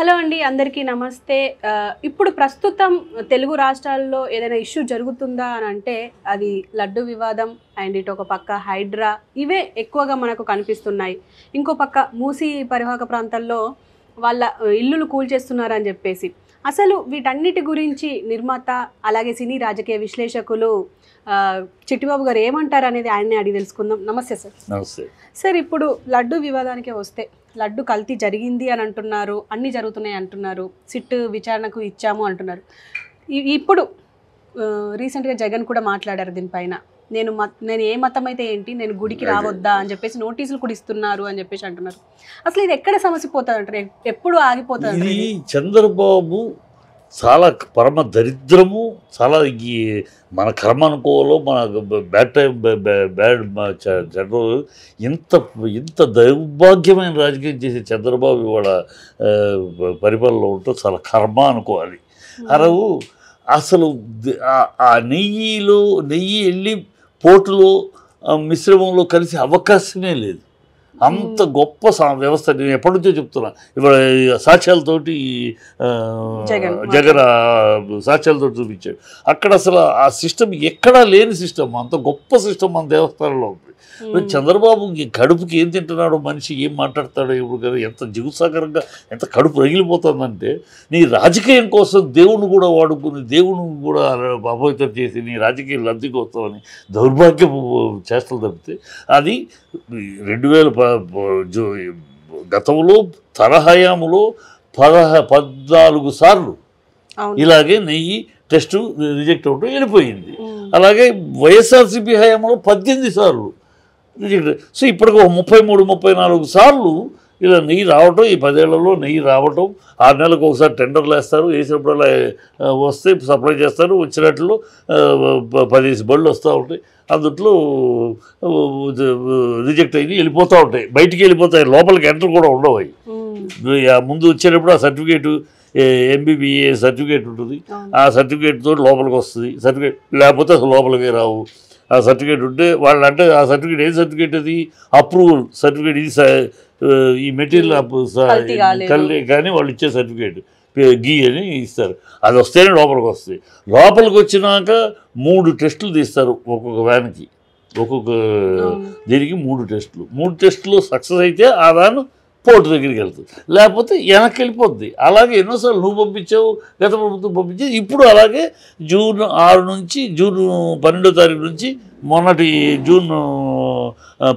Hello అండి అందరికీ నమస్తే ఇప్పుడు ప్రస్తుతం తెలుగు రాష్ట్రాల్లో ఏదైనా ఇష్యూ జరుగుతుందా అని అంటే అది లడ్డు వివాదం అండ్ ఇటు ఒక పక్క హైడ్రా ఇవే ఎక్కువగా మనకు కనిపిస్తున్నాయి ఇంకో పక్క మూసీ పరివాహక ప్రాంతాల్లో వాళ్ళ ఇల్లులు కూల్చేస్తున్నారని చెప్పేసి అసలు వీటన్నిటి గురించి నిర్మాత అలాగే సినీ రాజకీయ విశ్లేషకులు చిట్టిబాబు గారు ఏమంటారు అనేది ఆయన్ని అడిగి తెలుసుకుందాం నమస్తే సార్ నమస్తే సార్ ఇప్పుడు లడ్డు వివాదానికే వస్తే లడ్డు కల్తీ జరిగింది అని అంటున్నారు అన్నీ జరుగుతున్నాయి అంటున్నారు సిట్ విచారణకు ఇచ్చాము అంటున్నారు ఇప్పుడు రీసెంట్గా జగన్ కూడా మాట్లాడారు దీనిపైన నేను మత నేను ఏ మతం అయితే ఏంటి నేను గుడికి రావద్దా అని చెప్పేసి నోటీసులు కూడా ఇస్తున్నారు అని చెప్పేసి అంటున్నారు అసలు ఇది ఎక్కడ సమస్య పోతుంది అంటారు ఎప్పుడు ఆగిపోతుంది చంద్రబాబు చాలా పరమ దరిద్రము చాలా ఈ మన కర్మ అనుకోవాలో మన బ్యాడ్ బ్యాడ్ చెడ్డ ఇంత ఇంత దౌర్భాగ్యమైన రాజకీయం చేసే చంద్రబాబు ఇవాళ పరిపాలనలో ఉంటే చాలా కర్మ అనుకోవాలి hmm. అరవు అసలు ఆ నెయ్యిలో నెయ్యి వెళ్ళి పోటులో మిశ్రమంలో కలిసే అవకాశమే లేదు అంత గొప్ప వ్యవస్థ నేను ఎప్పటి నుంచో చెప్తున్నా ఇవాళ సాక్ష్యాలతోటి జగన్ సాక్ష్యాలతో చూపించాడు అక్కడ అసలు ఆ సిస్టమ్ ఎక్కడా లేని సిస్టమ్ అంత గొప్ప సిస్టమ్ మన దేవస్థానంలో ఉంది చంద్రబాబు కడుపుకి ఏం తింటున్నాడో మనిషి ఏం మాట్లాడతాడో ఇప్పుడు కదా ఎంత జిగుసాకరంగా ఎంత కడుపు రగిలిపోతుందంటే నీ రాజకీయం కోసం దేవుని కూడా వాడుకుని దేవుని కూడా అపవిత్రం చేసి నీ రాజకీయ లబ్ధి కోస్తామని దౌర్భాగ్యపు చేష్టలు తప్పితే అది రెండు వేల గతంలో తరహయాములో పదహ పద్నాలుగు సార్లు ఇలాగే నెయ్యి టెస్ట్ రిజెక్ట్ అవటం వెళ్ళిపోయింది అలాగే వైఎస్ఆర్సీపీ హయాంలో పద్దెనిమిది సార్లు రిజెక్ట్ సో ఇప్పటికి ఒక ముప్పై మూడు ముప్పై నాలుగు సార్లు ఇలా నెయ్యి రావటం ఈ పదేళ్లలో నెయ్యి రావటం ఆరు నెలలకు ఒకసారి టెండర్లు వేస్తారు అలా వస్తే సప్లై చేస్తారు వచ్చినట్లు పదిహేసి బళ్ళు వస్తూ ఉంటాయి అందుట్లో రిజెక్ట్ అయ్యి వెళ్ళిపోతూ ఉంటాయి బయటికి వెళ్ళిపోతాయి లోపలికి ఎంటర్ కూడా ఉండవు ముందు వచ్చేటప్పుడు ఆ సర్టిఫికేటు ఎంబీబీఏ సర్టిఫికేట్ ఉంటుంది ఆ సర్టిఫికేట్తో లోపలికి వస్తుంది సర్టిఫికేట్ లేకపోతే అసలు లోపలికి రావు ఆ సర్టిఫికేట్ ఉంటే వాళ్ళు అంటే ఆ సర్టిఫికేట్ ఏ సర్టిఫికేట్ అది అప్రూవల్ సర్టిఫికేట్ ఇది ఈ మెటీరియల్ కల్లి కానీ వాళ్ళు ఇచ్చే సర్టిఫికేట్ గీ అని ఇస్తారు అది వస్తేనే లోపలికి వస్తుంది లోపలికి వచ్చినాక మూడు టెస్టులు తీస్తారు ఒక్కొక్క వ్యాన్కి ఒక్కొక్క దీనికి మూడు టెస్టులు మూడు టెస్టులు సక్సెస్ అయితే ఆ వ్యాన్ కోర్టు దగ్గరికి వెళ్తుంది లేకపోతే వెనక్కి వెళ్ళిపోద్ది అలాగే ఎన్నోసార్లు నువ్వు పంపించావు గత ప్రభుత్వం పంపించావు ఇప్పుడు అలాగే జూన్ ఆరు నుంచి జూన్ పన్నెండో తారీఖు నుంచి మొన్నటి జూన్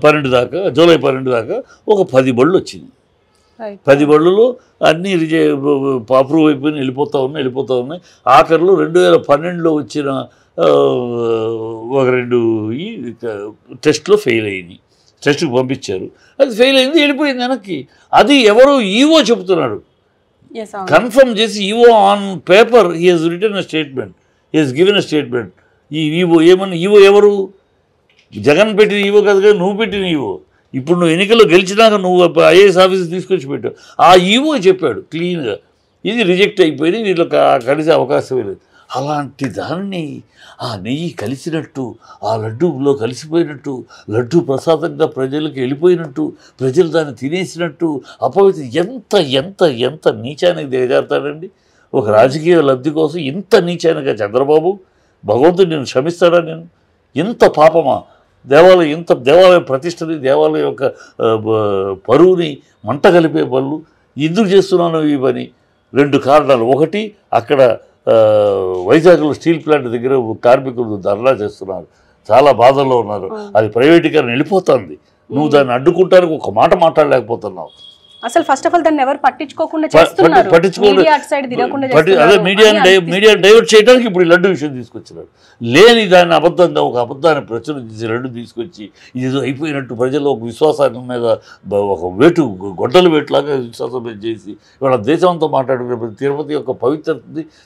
పన్నెండు దాకా జూలై పన్నెండు దాకా ఒక పది బళ్ళు వచ్చింది పది బళ్ళులో అన్నీ రిజే అప్రూవ్ అయిపోయిన వెళ్ళిపోతూ ఉన్నాయి వెళ్ళిపోతూ ఉన్నాయి ఆఖరిలో రెండు వేల పన్నెండులో వచ్చిన ఒక రెండు టెస్ట్లో ఫెయిల్ అయినాయి చర్చికి పంపించారు అది ఫెయిల్ అయింది వెళ్ళిపోయింది వెనక్కి అది ఎవరు ఈవో e చెబుతున్నారు కన్ఫర్మ్ చేసి EO on paper he has return a statement he has given a statement ఈ ఈవో e ఏమన్నా ఈవో e ఎవరు జగన్ పెట్టిన ఈవో కదా నువ్వు పెట్టిన ఈవో ఇప్పుడు నువ్వు ఎన్నికల్లో గెలిచినాక నువ్వు ఐఏఎస్ ఆఫీస్ తీసుకొచ్చి పెట్టావు ఆ ఈవో చెప్పాడు క్లీన్గా ఇది రిజెక్ట్ అయిపోయింది వీళ్ళకి కలిసే అవకాశం లేదు అలాంటి దాన్ని ఆ నెయ్యి కలిసినట్టు ఆ లడ్డూలో కలిసిపోయినట్టు లడ్డు ప్రసాదంగా ప్రజలకు వెళ్ళిపోయినట్టు ప్రజలు దాన్ని తినేసినట్టు అపవిత్ర ఎంత ఎంత ఎంత నీచానికి దిగజారుతాడండి ఒక రాజకీయ లబ్ధి కోసం ఇంత నీచానిగా చంద్రబాబు భగవంతుడు నేను క్షమిస్తాడా నేను ఇంత పాపమా దేవాలయం ఇంత దేవాలయం ప్రతిష్టని దేవాలయం యొక్క పరువుని మంట కలిపే పనులు ఎందుకు చేస్తున్నాను ఈ పని రెండు కారణాలు ఒకటి అక్కడ వైజాగ్లో స్టీల్ ప్లాంట్ దగ్గర కార్మికులు ధర్నా చేస్తున్నారు చాలా బాధల్లో ఉన్నారు అది ప్రైవేటీకరణ వెళ్ళిపోతుంది నువ్వు దాన్ని అడ్డుకుంటానికి ఒక మాట మాట్లాడలేకపోతున్నావు అసలు ఫస్ట్ ఆఫ్ ఆల్ దాన్ని ఎవరు పట్టించుకోకుండా చేస్తున్నారు అదే మీడియా మీడియా డైవర్ట్ చేయడానికి ఇప్పుడు లడ్డు విషయం తీసుకొచ్చినాడు లేని దాన్ని అబద్ధం ఒక అబద్ధాన్ని ప్రచురించి లడ్డు తీసుకొచ్చి ఇది అయిపోయినట్టు ప్రజల్లో ఒక విశ్వాసాన్ని మీద ఒక వేటు గొడ్డలు వేటులాగా విశ్వాసం చేసి ఇవాళ దేశంతో మాట్లాడుకునే తిరుపతి యొక్క పవిత్ర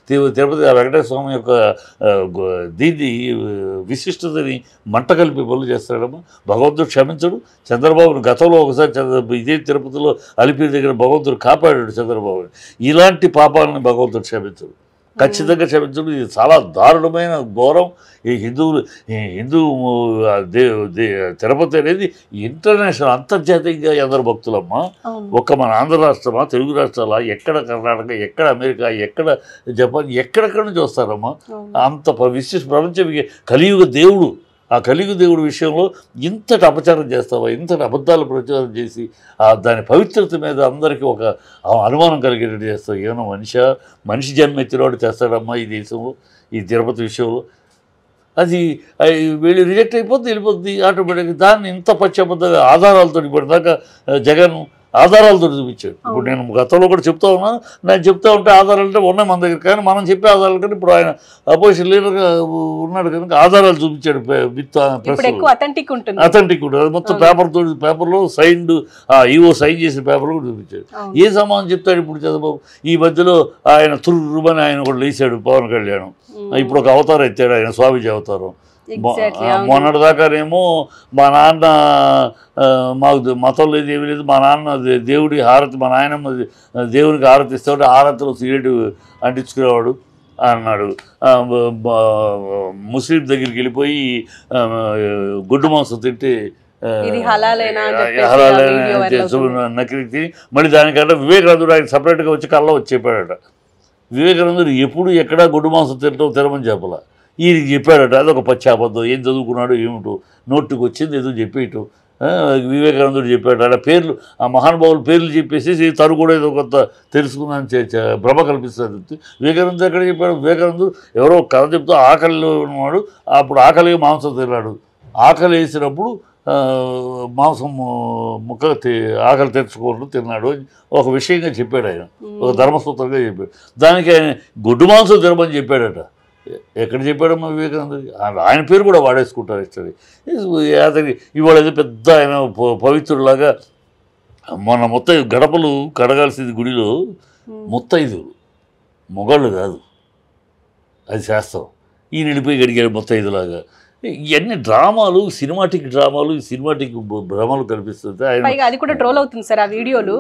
తిరుపతి వెంకటేశ్వర స్వామి యొక్క దీన్ని విశిష్టతని మంట కలిపి పనులు చేస్తాడమ్మా భగవంతుడు క్షమించడు చంద్రబాబును గతంలో ఒకసారి ఇదే తిరుపతిలో అలిపిరి దగ్గర భగవంతుడు కాపాడాడు చంద్రబాబు ఇలాంటి పాపాలని భగవంతుడు క్షమించడు ఖచ్చితంగా క్షమించడం ఇది చాలా దారుణమైన ఘోరం ఈ హిందువులు హిందూ తిరుపతి అనేది ఇంటర్నేషనల్ అంతర్జాతీయంగా ఎందరు భక్తులమ్మా ఒక్క మన ఆంధ్ర రాష్ట్రమా తెలుగు రాష్ట్రాలా ఎక్కడ కర్ణాటక ఎక్కడ అమెరికా ఎక్కడ జపాన్ ఎక్కడెక్కడ నుంచి వస్తారమ్మా అంత విశ్వ ప్రపంచం కలియుగ దేవుడు ఆ కలిగి దేవుడి విషయంలో ఇంతటి అపచారం చేస్తావా ఇంతటి అబద్ధాలు ప్రచారం చేసి ఆ దాని పవిత్రత మీద అందరికీ ఒక అనుమానం కలిగేటట్టు చేస్తావు ఏమైనా మనిషి మనిషి జన్మ ఎత్తినవాడు చేస్తాడమ్మా ఈ దేశంలో ఈ తిరుపతి విషయంలో అది వీళ్ళు రిజెక్ట్ అయిపోద్ది వెళ్ళిపోద్ది ఆటోమేటిక్గా దాన్ని ఇంత పచ్చబద్ధ ఆధారాలతో ఇప్పుడు దాకా జగన్ ఆధారాలతో చూపించాడు ఇప్పుడు నేను గతంలో కూడా చెప్తా ఉన్నాను నేను చెప్తా ఉంటే ఆధారాలు అంటే ఉన్నాయి మన దగ్గర కానీ మనం చెప్పే ఆధారాలు కానీ ఇప్పుడు ఆయన అపోజిషన్ లీడర్గా ఉన్నాడు కనుక ఆధారాలు చూపించాడు విత్ అథెంటిక్ ఉంటుంది అథెంటిక్ ఉంటుంది మొత్తం పేపర్తో పేపర్లో సైన్డ్ ఈవో సైన్ చేసిన పేపర్లు కూడా చూపించాడు ఏ సమాధానం చెప్తాడు ఇప్పుడు చంద్రబాబు ఈ మధ్యలో ఆయన తుర్రుమని ఆయన కూడా లేచాడు పవన్ కళ్యాణ్ ఇప్పుడు ఒక అవతారం ఎత్తాడు ఆయన స్వామిజీ అవతారం మొన్నటి ఏమో మా నాన్న మాకు మతం లేదు ఏమీ లేదు మా నాన్న దేవుడి హారతి మా నాయనమ్మ దేవునికి హారతి ఇస్తాడు హారతిలో సిగరెట్ అంటించుకునేవాడు అన్నాడు ముస్లిం దగ్గరికి వెళ్ళిపోయి గుడ్డు మాంసం తింటే నకిలికి మళ్ళీ దానికంటే వివేకానందుడు ఆయన సపరేట్గా వచ్చి కళ్ళ వచ్చి చెప్పాడట వివేకానందుడు ఎప్పుడు ఎక్కడా గుడ్డు మాంసం తినటం తినమని చెప్పలే ఈయనకి చెప్పాడట అదొక పచ్చి అబద్ధం ఏం చదువుకున్నాడు ఏమిటో నోటుకు వచ్చింది ఏదో చెప్పేయటం వివేకానందుడు చెప్పాడు అలా పేర్లు ఆ మహానుభావులు పేర్లు చెప్పేసి తను కూడా ఏదో కొంత తెలుసుకున్నాను భ్రమ కల్పిస్తారు వివేకానందు ఎక్కడ చెప్పాడు వివేకానందుడు ఎవరో కథ చెప్తూ ఆకలిలో ఉన్నవాడు అప్పుడు ఆకలి మాంసం తిన్నాడు ఆకలి వేసినప్పుడు మాంసం ముక్క ఆకలి తెచ్చుకోవడం తిన్నాడు ఒక విషయంగా చెప్పాడు ఆయన ఒక ధర్మసూత్రంగా చెప్పాడు దానికి ఆయన గొడ్డు మాంసం తినమని చెప్పాడట ఎక్కడ మా వివేకానంద ఆయన పేరు కూడా వాడేసుకుంటారు హిస్టరీ అతని ఇవాళ ఏదో పెద్ద ఆయన పవిత్రులాగా మన మొత్తం గడపలు కడగాల్సింది గుడిలో ముత్తైదులు మొగాళ్ళు కాదు అది శాస్త్రం ఈయన వెళ్ళిపోయి గడిగారు ముత్తైదులాగా ఇవన్నీ డ్రామాలు సినిమాటిక్ డ్రామాలు సినిమాటిక్ భ్రమలు కనిపిస్తుంది పైగా అది కూడా ట్రోల్ అవుతుంది సార్ ఆ వీడియోలు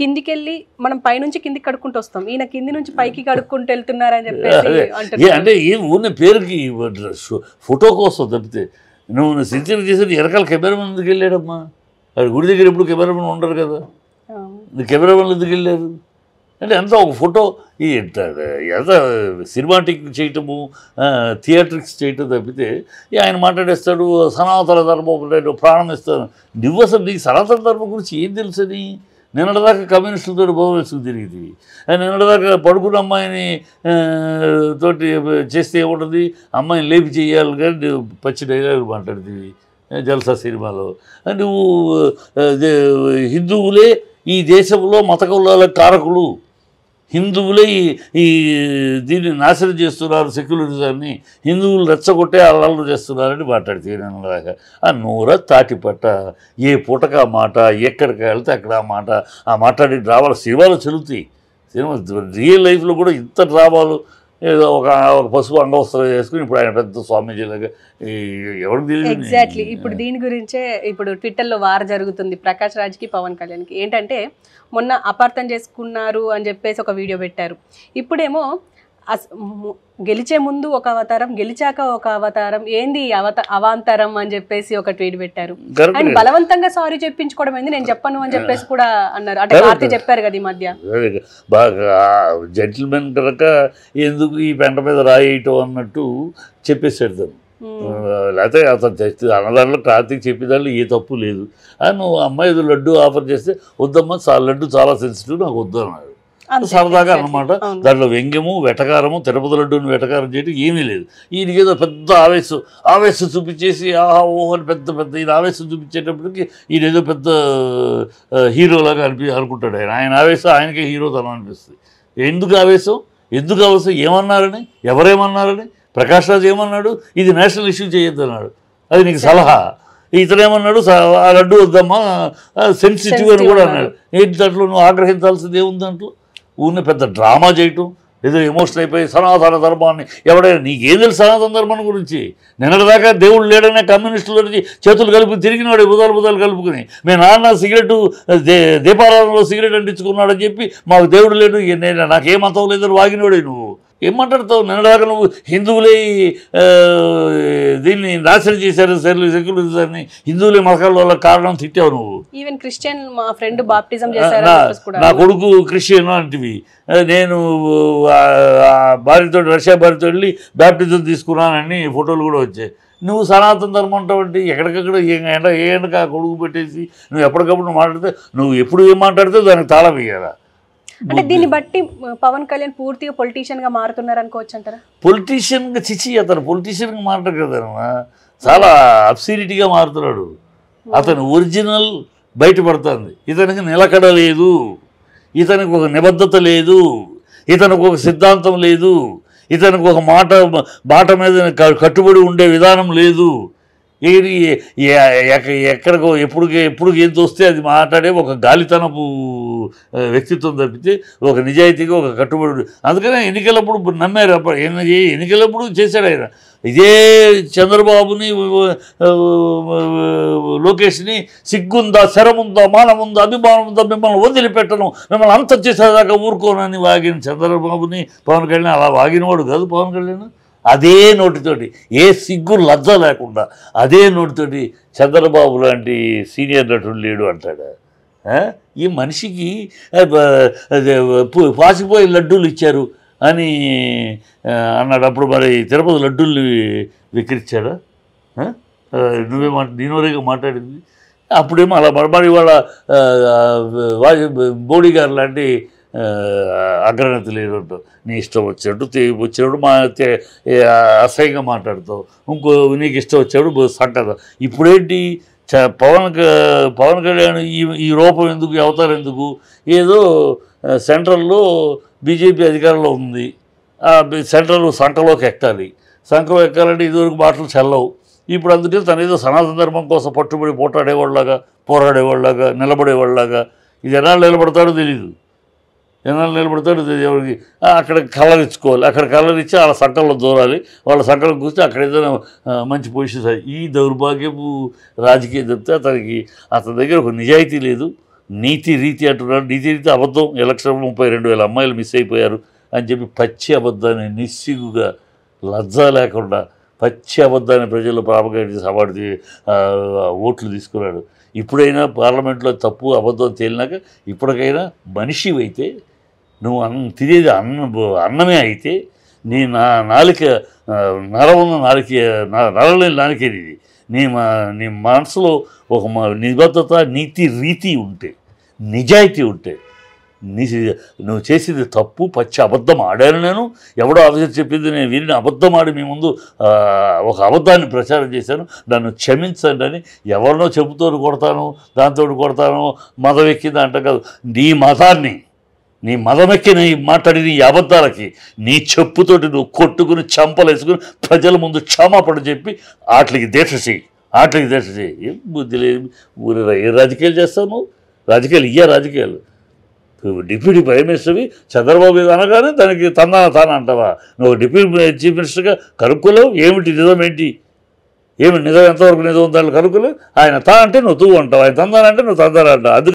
కిందికెళ్ళి మనం పైనుంచి కిందికి కడుక్కుంటూ వస్తాం ఈయన కింది నుంచి పైకి కడుక్కుంటూ వెళ్తున్నారని చెప్పి అంటే ఈ ఊరిన పేరుకి ఫోటో కోసం తప్పితే నువ్వు సెంచరీ చేసే ఎరకాల కెమెరామెన్ ఎందుకు వెళ్ళాడమ్మా గుడి దగ్గర ఎప్పుడు కెమెరామెన్ ఉండరు కదా కెమెరామెన్ ఎందుకు వెళ్ళారు అంటే ఎంత ఒక ఫోటో ఈ ఎంత సినిమాటిక్ చేయటము థియేటర్స్ చేయటం తప్పితే ఆయన మాట్లాడేస్తాడు సనాతన ధర్మం నేను ప్రాణం ఇస్తాను నువ్వు అసలు నీకు సనాతన ధర్మం గురించి ఏం తెలుసని నిన్నటిదాకా కమ్యూనిస్టులతో భవనసుకు తిరిగింది నిన్నటిదాకా పడుకున్న అమ్మాయిని తోటి చేస్తే ఏముంటుంది అమ్మాయిని లేపి చేయాలి కానీ పచ్చి డైలాగులు మాట్లాడుతుంది జల్సా సినిమాలో నువ్వు హిందువులే ఈ దేశంలో మత కులాల కారకులు హిందువులే ఈ దీన్ని నాశనం చేస్తున్నారు సెక్యులరిజాన్ని హిందువులు రెచ్చగొట్టే అల్లర్లు చేస్తున్నారని మాట్లాడి తీరలాగా ఆ నూర తాటిపట్ట ఏ పూటక ఆ మాట ఎక్కడికి వెళ్తే అక్కడ ఆ మాట ఆ మాట్లాడి డ్రామాలు సినిమాలు చెల్లుతాయి సినిమా రియల్ లైఫ్లో కూడా ఇంత డ్రామాలు ఏదో ఒక ఒక పసుపు అంగవస్త్రం చేసుకుని ఇప్పుడు ఆయన పెద్ద స్వామీజీలాగా ఎవరు ఎగ్జాక్ట్లీ ఇప్పుడు దీని గురించే ఇప్పుడు ట్విట్టర్లో వార్ జరుగుతుంది ప్రకాష్ రాజ్కి పవన్ కళ్యాణ్కి ఏంటంటే మొన్న అపార్థం చేసుకున్నారు అని చెప్పేసి ఒక వీడియో పెట్టారు ఇప్పుడేమో గెలిచే ముందు ఒక అవతారం గెలిచాక ఒక అవతారం ఏంది అవత అవాంతరం అని చెప్పేసి ఒక ట్వీట్ పెట్టారు అండ్ బలవంతంగా సారీ చెప్పించుకోవడం ఏంది నేను చెప్పను అని చెప్పేసి కూడా అన్నారు అంటే కార్తీ చెప్పారు కదా ఈ మధ్య బాగా జెంటిల్మెన్ కనుక ఎందుకు ఈ పెంట మీద రాయటం అన్నట్టు చెప్పేసాడు తను లేకపోతే అతను అన్నదానిలో కార్తీక్ చెప్పేదాంట్లో ఏ తప్పు లేదు నువ్వు అమ్మాయి లడ్డు ఆఫర్ చేస్తే వద్దమ్మా లడ్డు చాలా సెన్సిటివ్ నాకు వద్దు అన్నాడు సరదాగా అనమాట దాంట్లో వ్యంగ్యము వెటకారము తిరుపతి లడ్డూని వెటకారం చేయడం ఏమీ లేదు ఈయనకి ఏదో పెద్ద ఆవేశం ఆవేశం చూపించేసి ఆహా ఓహో అని పెద్ద పెద్ద ఈయన ఆవేశం చూపించేటప్పటికి ఈయన ఏదో పెద్ద హీరోలాగా అనిపి అనుకుంటాడు ఆయన ఆయన ఆవేశం ఆయనకే హీరోతనం అనిపిస్తుంది ఎందుకు ఆవేశం ఎందుకు ఆవేశం ఏమన్నారని ఎవరేమన్నారని ప్రకాష్ రాజు ఏమన్నాడు ఇది నేషనల్ ఇష్యూ చేయొద్దు అన్నాడు అది నీకు సలహా ఇతనేమన్నాడు ఆ లడ్డు వద్దమ్మా సెన్సిటివ్ అని కూడా అన్నాడు ఏంటి దాంట్లో నువ్వు ఆగ్రహించాల్సింది ఏముంది దాంట్లో ఊరిని పెద్ద డ్రామా చేయటం ఏదో ఎమోషనల్ అయిపోయి సనాతన ధర్మాన్ని ఎవడైనా నీకేం తెలుసు సనాతన ధర్మం గురించి నిన్నటిదాకా దేవుడు లేడనే కమ్యూనిస్టుల నుంచి చేతులు కలుపు తిరిగినవాడు బుధాలు బుధాలు కలుపుకుని మీ నాన్న సిగరెట్ దీపారాధనలో సిగరెట్ అంటించుకున్నాడని చెప్పి మాకు దేవుడు లేడు నేను నాకేం అర్థం లేదని వాగినవాడే నువ్వు ఏమంటాడుతావు నిన్నడాక నువ్వు హిందువులే దీన్ని నాశనం చేశారు సెక్యులరిజాన్ని హిందువులే మలకాల వల్ల కారణం తిట్టావు నువ్వు ఈవెన్ క్రిస్టియన్ మా ఫ్రెండ్ బాప్టిజం నా కొడుకు క్రిస్టియన్ అంటివి నేను భార్యతో రష్యా భార్యతో వెళ్ళి బాప్టిజం తీసుకున్నానని ఫోటోలు కూడా వచ్చాయి నువ్వు సనాతన ధర్మం అంటే ఎక్కడికక్కడ ఎండ ఏ ఎండక కొడుకు పెట్టేసి నువ్వు ఎప్పటికప్పుడు మాట్లాడితే నువ్వు ఎప్పుడు ఏం మాట్లాడితే దానికి తాళం వేయాలా అంటే దీన్ని బట్టి పవన్ కళ్యాణ్ పూర్తిగా పొలిటీషియన్ గా మారుతున్నారు అనుకోవచ్చు అంటారా పొలిటీషియన్ గా చిచ్చి అతను పొలిటీషియన్ గా మారడం కదా చాలా అబ్సిరిటీగా మారుతున్నాడు అతను ఒరిజినల్ బయటపడుతుంది ఇతనికి నిలకడ లేదు ఇతనికి ఒక నిబద్ధత లేదు ఇతనికి ఒక సిద్ధాంతం లేదు ఇతనికి ఒక మాట బాట మీద కట్టుబడి ఉండే విధానం లేదు ఏది ఎక్కడికో ఎప్పుడు ఎప్పుడు ఏం తోస్తే అది మాట్లాడే ఒక గాలితనపు వ్యక్తిత్వం తప్పితే ఒక నిజాయితీగా ఒక కట్టుబడి అందుకనే ఎన్నికలప్పుడు నమ్మారు ఎన్నికలప్పుడు చేశాడు ఆయన ఇదే చంద్రబాబుని లోకేష్ని సిగ్గుందా శరముందా మానముందా అభిమానం ఉందా మిమ్మల్ని వదిలిపెట్టను మిమ్మల్ని అంత చేసేదాకా ఊరుకోనని వాగిన చంద్రబాబుని పవన్ కళ్యాణ్ అలా వాగినవాడు కాదు పవన్ కళ్యాణ్ అదే నోటితోటి ఏ సిగ్గు లజ్జ లేకుండా అదే నోటితోటి చంద్రబాబు లాంటి సీనియర్ నటుడు లేడు అంటాడు ఈ మనిషికి పాసిపోయి లడ్డూలు ఇచ్చారు అని అన్నాడు అప్పుడు మరి తిరుపతి లడ్డూలు విక్రించాడా నువ్వే మా నేనువరేగా మాట్లాడింది అప్పుడేమో అలా మరి ఇవాళ మోడీ గారు లాంటి అగ్రగత లేనట్టు నీ ఇష్టం వచ్చినట్టు వచ్చినప్పుడు మా అసహ్యంగా మాట్లాడతావు ఇంకో నీకు ఇష్టం వచ్చాడు సంటదు ఇప్పుడేంటి పవన్ పవన్ కళ్యాణ్ ఈ ఈ రూపం ఎందుకు అవతారం ఎందుకు ఏదో సెంట్రల్లో బీజేపీ అధికారంలో ఉంది సెంట్రల్ సంటలోకి ఎక్కాలి సంఖలో ఎక్కాలంటే ఇదివరకు మాటలు చల్లవు ఇప్పుడు అందుకే తన ఏదో సనాతన ధర్మం కోసం పట్టుబడి పోటాడేవాళ్ళలాగా పోరాడేవాళ్ళలాగా నిలబడేవాళ్ళలాగా ఇది ఎలా నిలబడతాడో తెలియదు ఎన్నాళ్ళు నిలబడతాడు ఎవరికి అక్కడ కలర్ ఇచ్చుకోవాలి అక్కడ కలర్ ఇచ్చి వాళ్ళ సంటల్లో దూరాలి వాళ్ళ సంటలు కూర్చొని అక్కడ ఏదైనా మంచి పొజిషన్ ఈ దౌర్భాగ్యపు రాజకీయం చెప్తే అతనికి అతని దగ్గర ఒక నిజాయితీ లేదు నీతి రీతి అంటున్నాడు నీతి రీతి అబద్ధం ఎలక్షన్ ముప్పై రెండు వేల అమ్మాయిలు మిస్ అయిపోయారు అని చెప్పి పచ్చి అబద్ధాన్ని నిస్సిగ్గుగా లజ్జ లేకుండా పచ్చి అబద్ధాన్ని ప్రజల్లో ప్రాపగేట్ చేసి అవార్డు ఓట్లు తీసుకున్నాడు ఇప్పుడైనా పార్లమెంట్లో తప్పు అబద్ధం తేలినాక ఇప్పటికైనా మనిషి అయితే నువ్వు అన్న తినేది అన్నం అన్నమే అయితే నీ నా నాలిక నరవున్న నాలిక నరలేని నాలికేది నీ మా నీ మనసులో ఒక నిబద్ధత నీతి రీతి ఉంటే నిజాయితీ ఉంటే నీ నువ్వు చేసేది తప్పు పచ్చి అబద్ధం ఆడాను నేను ఎవడో ఆఫీసర్ చెప్పింది నేను వీరిని అబద్ధం ఆడి మీ ముందు ఒక అబద్ధాన్ని ప్రచారం చేశాను నన్ను క్షమించండి అని ఎవరినో చెబుతో కొడతాను దాంతో కొడతాను మతం ఎక్కింది అంట కాదు నీ మతాన్ని నీ నీ మాట్లాడి నీ అబద్ధాలకి నీ చెప్పుతోటి నువ్వు కొట్టుకుని చంపలేసుకుని ప్రజల ముందు క్షమాపణ చెప్పి వాటికి దీక్ష చేయి వాటికి దీక్ష చేయి ఏం బుద్ధి లేదు ఊరి ఏ రాజకీయాలు చేస్తావు నువ్వు రాజకీయాలు ఇయ్యా రాజకీయాలు డిప్యూటీ ప్రైమ్ మినిస్టర్వి చంద్రబాబు మీద అనగానే తనకి తన తాన అంటావా నువ్వు డిప్యూటీ చీఫ్ మినిస్టర్గా కనుక్కోలేవు ఏమిటి నిజం ఏంటి ఏమి నిజం ఎంతవరకు నిజం ఉందని కనుక్కోలేవు ఆయన తా అంటే నువ్వు తూ అంటావు ఆయన తందానంటే నువ్వు తందానంటావు అందుకే